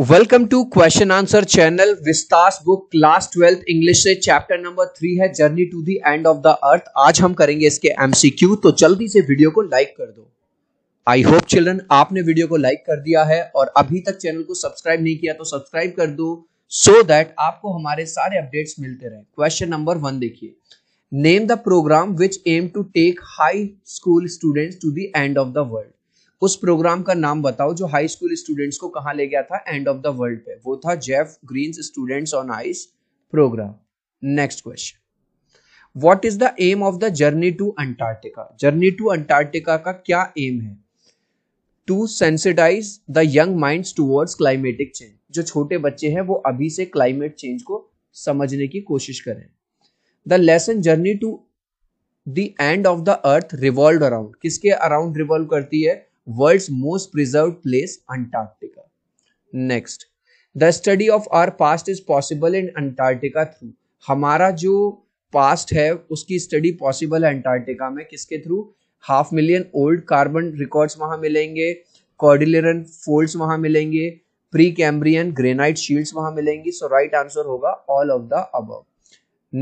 Welcome to question answer channel Vistas book class twelfth English से chapter number three है journey to the end of the earth आज हम करेंगे इसके MCQ तो जल्दी से वीडियो को लाइक कर दो आई होप चिल्ड्रन आपने वीडियो को लाइक कर दिया है और अभी तक चैनल को सब्सक्राइब नहीं किया तो सब्सक्राइब कर दो सो so दैट आपको हमारे सारे अपडेट्स मिलते रहे क्वेश्चन नंबर वन देखिए name the programme which aim to take high school students to the end of the world उस प्रोग्राम का नाम बताओ जो हाई स्कूल स्टूडेंट्स को कहा ले गया था एंड ऑफ द वर्ल्ड पे वो था Geoff Green students on ice programme next question what is the aim of the journey to Antarctica journey to Antarctica का क्या एम है to sensitise the young mind towards climatic change जो छोटे बच्चे हैं वो अभी से क्लाइमेट चेंज को समझने की कोशिश करें the lesson journey to the end of the earth revolve around किसके अराउंड रिवॉल्व करती है world most preserve place Antarctica next the study of our past is possible in Antarctica through हमारा जो पास्ट है उसकी स्टडी पॉसिबल है Antarctica में किसके through half million old carbon records वहां मिलेंगे कॉर्डिलेरन फोल्ड्स वहां मिलेंगे प्री कैम्ब्रियन ग्रेनाइट शील्ड्स वहां मिलेंगी सो राइट आंसर होगा all of the above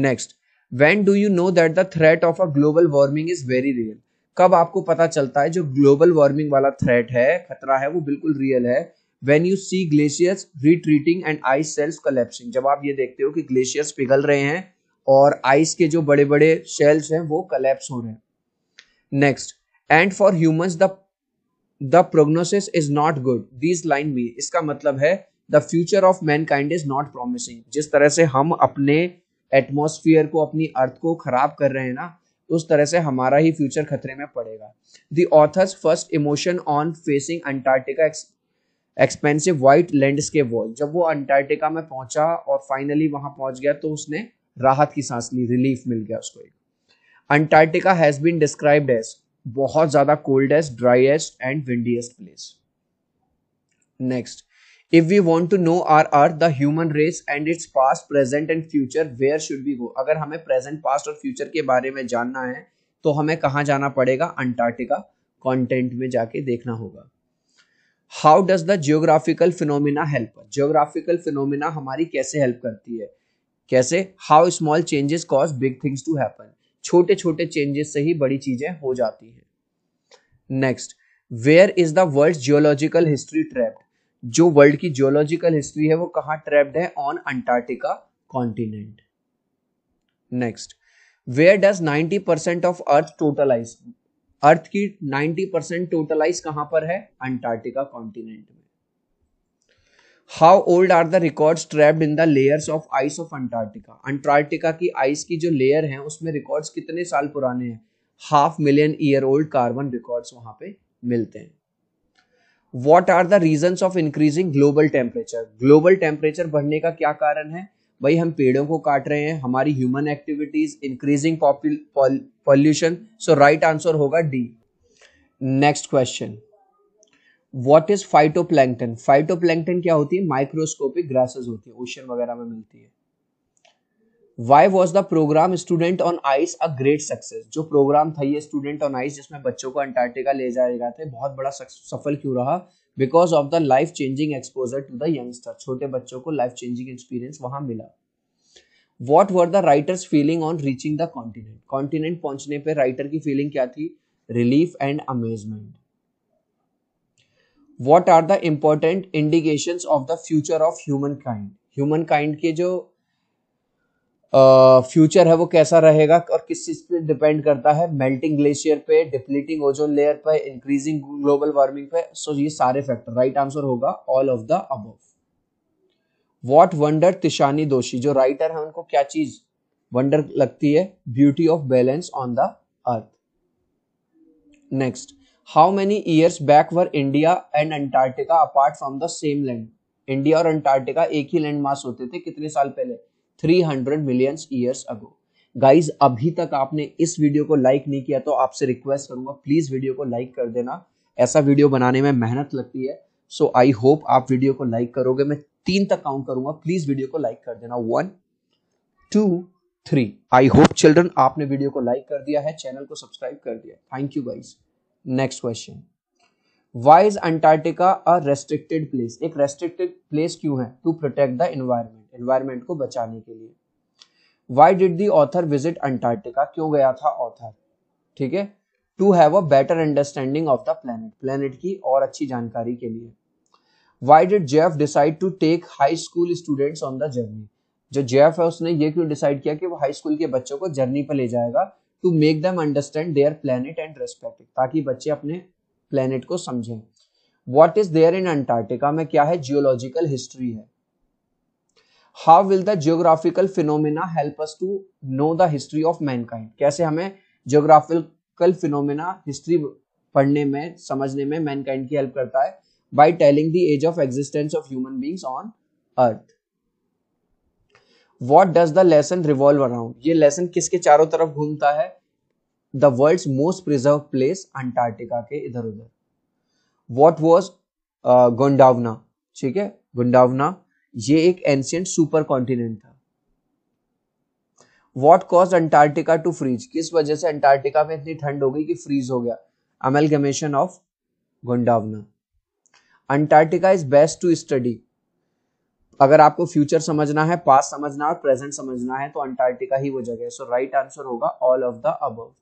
next when do you know that the threat of a global warming is very real कब आपको पता चलता है जो ग्लोबल वार्मिंग वाला थ्रेट है खतरा है वो बिल्कुल रियल है when you see glaciers retreating and ice shelves collapsing जब आप ये देखते हो कि ग्लेशियर्स पिघल रहे हैं और आइस के जो बड़े बड़े शेल्स हैं वो कलेप्स हो रहे हैं next and for human the the prognosis is not good this line me इसका मतलब है the future of mankind is not promising जिस तरह से हम अपने एटमोसफियर को अपनी अर्थ को खराब कर रहे हैं ना तो उस तरह से हमारा ही फ्यूचर खतरे में पड़ेगा the authors first emotion on facing Antarctica expensive white landscape wall जब वो अंटार्कटिका में पहुंचा और फाइनली वहां पहुंच गया तो उसने राहत की सांस ली रिलीफ मिल गया उसको एक Antarctica has been described as बहुत ज्यादा coldest driest and windiest place next if we want to know are are the human race and its past present and future where should be go अगर हमें present past और future के बारे में जानना है तो हमें कहाँ जाना पड़ेगा अंटार्कटिका कॉन्टेंट में जाके देखना होगा how does the geographical phenomena help geographical phenomena हमारी कैसे हेल्प करती है कैसे how small changes cause big things to happen छोटे छोटे चेंजेस से ही बड़ी चीजें हो जाती हैं next where is the world geological history trapped जो वर्ल्ड की जियोलॉजिकल हिस्ट्री है वो कहां ट्रैप्ड है on Antarctica continent next where does 90% percent of earth total ice earth की 90% परसेंट टोटलाइज कहां पर है अंटार्कटिका कॉन्टिनेंट में how old are the records trapped in the layers of ice of Antarctica Antarctica की आइस की जो layer है उसमें रिकॉर्ड्स कितने साल पुराने हैं half million year old carbon records वहां पे मिलते हैं what are the reason of increasing global temperature global temperature बढ़ने का क्या कारण है भाई हम पेड़ों को काट रहे हैं हमारी human activities increasing pollution so right answer होगा D next question what is phytoplankton phytoplankton क्या होती है माइक्रोस्कोपिक ग्रासेस होती है ओशन वगैरह में मिलती है why was the program student on ice a great success जो प्रोग्राम था ये स्टूडेंट ऑन आइस जिसमें बच्चों को अंटार्कटिका ले जाया गया था बहुत बड़ा सफल क्यों रहा because of the life changing exposure to the youngster छोटे बच्चों को लाइफ चेंजिंग एक्सपीरियंस वहां मिला what were the writers feeling on reaching the continent continent पहुंचने पर राइटर की फीलिंग क्या थी relief and amazement what are the important indication of the future of humankind humankind के जो future है वो कैसा रहेगा और किस चीज़ पे डिपेंड करता है मेल्टिंग ग्लेशियर पे डिप्लीटिंग ओजोन लेयर पे इंक्रीजिंग ग्लोबल वार्मिंग पे सो ये सारे फैक्टर राइट आंसर होगा ऑल ऑफ द अब वॉट वंडर तिशानी दोषी जो राइटर है उनको क्या चीज वंडर लगती है beauty of balance on the earth next how many years back were India and Antarctica apart from the same land India और अंटार्क्टिका एक ही लैंड मास होते थे कितने साल पहले 300 मिलियन ईयर्स अगो गाइज अभी तक आपने इस वीडियो को लाइक नहीं किया तो आपसे रिक्वेस्ट करूंगा प्लीज वीडियो को लाइक कर देना ऐसा वीडियो बनाने में मेहनत लगती है सो आई होप आप वीडियो को लाइक करोगे मैं तीन तक काउंट करूंगा प्लीज वीडियो को लाइक कर देना one two three I hope children आपने वीडियो को लाइक कर दिया है चैनल को सब्सक्राइब कर दिया thank you guys next question why is Antarctica a restricted place एक रेस्ट्रिक्टेड प्लेस क्यों है to protect the environment environment को बचाने के लिए why did the author visit Antarctica क्यों गया था ऑथर ठीक है to have a better understanding of the planet planet की और अच्छी जानकारी के लिए why did Jeff decide to take high school students on the journey जो जेफ है उसने ये क्यों डिसाइड किया कि वो हाई स्कूल के बच्चों को जर्नी पर ले जाएगा to make them understand their planet and respect ताकि बच्चे अपने प्लेनेट को समझें what is there in Antarctica में क्या है जियोलॉजिकल हिस्ट्री है how will the geographical phenomena help us to know the history of mankind कैसे हमें जियोग्राफिकल फिनोमिना हिस्ट्री पढ़ने में समझने में मैनकाइंड की हेल्प करता है by telling the age of existence of human beings on earth what does the lesson revolve around ये लेसन किसके चारों तरफ घूमता है the world most preserve place Antarctica के इधर उधर वॉट वॉज गोंडावना ठीक है गुंडावना ये एक एंशियंट सुपर कॉन्टिनेंट था what cause Antarctica to freeze किस वजह से अंटार्क्टिका में इतनी ठंड हो गई कि फ्रीज हो गया amalgamation of Gondwana Antarctica is best to study अगर आपको फ्यूचर समझना है पास समझना और प्रेजेंट समझना है तो अंटार्क्टिका ही वो जगह है सो राइट आंसर होगा all of the above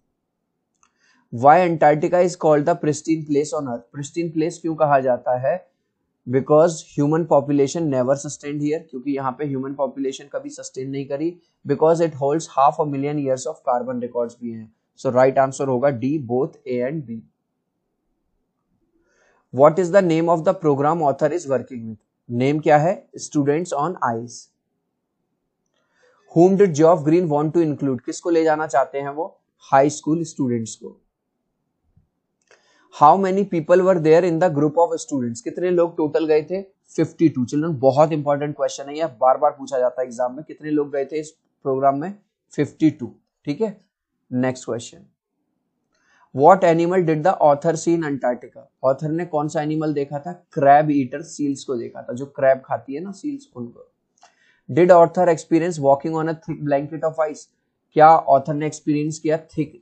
why Antarctica is called the pristine place on earth pristine place क्यों कहा जाता है because human population never sustained here क्योंकि यहाँ पे ह्यूमन पॉपुलेशन कभी सस्टेन नहीं करी because it holds half a million years of carbon records भी हैं सो राइट आंसर होगा D both A and B what is the name of the programme author is working with name क्या है students on ice whom did Geoff green want to include किसको ले जाना चाहते हैं वो हाई स्कूल स्टूडेंट्स को how many people were there in the group of students कितने लोग टोटल गए थे 52 चिल्ड्रन बहुत इंपॉर्टेंट क्वेश्चन है यह बार बार पूछा जाता है एग्जाम में कितने लोग गए थे इस प्रोग्राम में 52 ठीक है next question what animal did the author see in Antarctica author ने कौन सा एनिमल देखा था क्रैब ईटर सील्स को देखा था जो क्रैब खाती है ना सील्स उनको did author experience walking on a thick blanket of ice क्या ऑथर ने एक्सपीरियंस किया थिक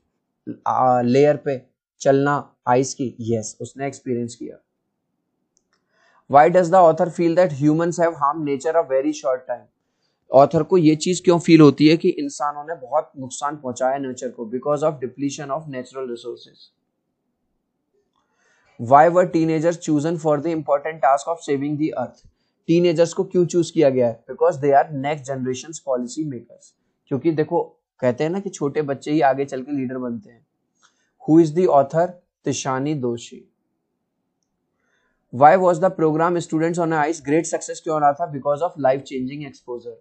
लेयर पे चलना आइस की यस yes, उसने एक्सपीरियंस किया why does the author feel that humans have harm nature a very short time author को ये चीज क्यों फील होती है कि इंसानों ने बहुत नुकसान पहुंचाया नेचर को because of depletion of natural resources why were teenagers chosen for the important task of saving the earth teenagers को क्यों चूज किया गया है because they are next generation policy makers क्योंकि देखो कहते हैं ना कि छोटे बच्चे ही आगे चल के लीडर बनते हैं who is the author Tishani Doshi why was the program Students on ice great success क्यों रहा था? Because of life changing exposure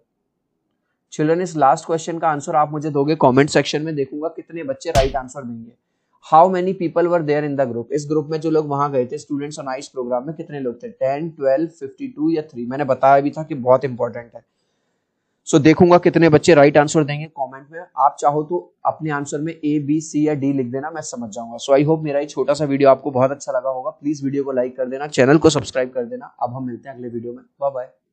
children इस लास्ट क्वेश्चन का आंसर आप मुझे दोगे कमेंट सेक्शन में देखूंगा कितने बच्चे राइट आंसर देंगे how many people were there in the group इस ग्रुप में जो लोग वहां गए थे स्टूडेंट्स ऑन आइस प्रोग्राम में कितने लोग थे टेन ट्वेल्व फिफ्टी टू या थ्री मैंने बताया भी था कि बहुत इंपॉर्टेंट है सो देखूंगा कितने बच्चे राइट आंसर देंगे कमेंट में आप चाहो तो अपने आंसर में ए बी सी या डी लिख देना मैं समझ जाऊंगा सो आई होप मेरा ये छोटा सा वीडियो आपको बहुत अच्छा लगा होगा प्लीज वीडियो को लाइक कर देना चैनल को सब्सक्राइब कर देना अब हम मिलते हैं अगले वीडियो में बाय बाय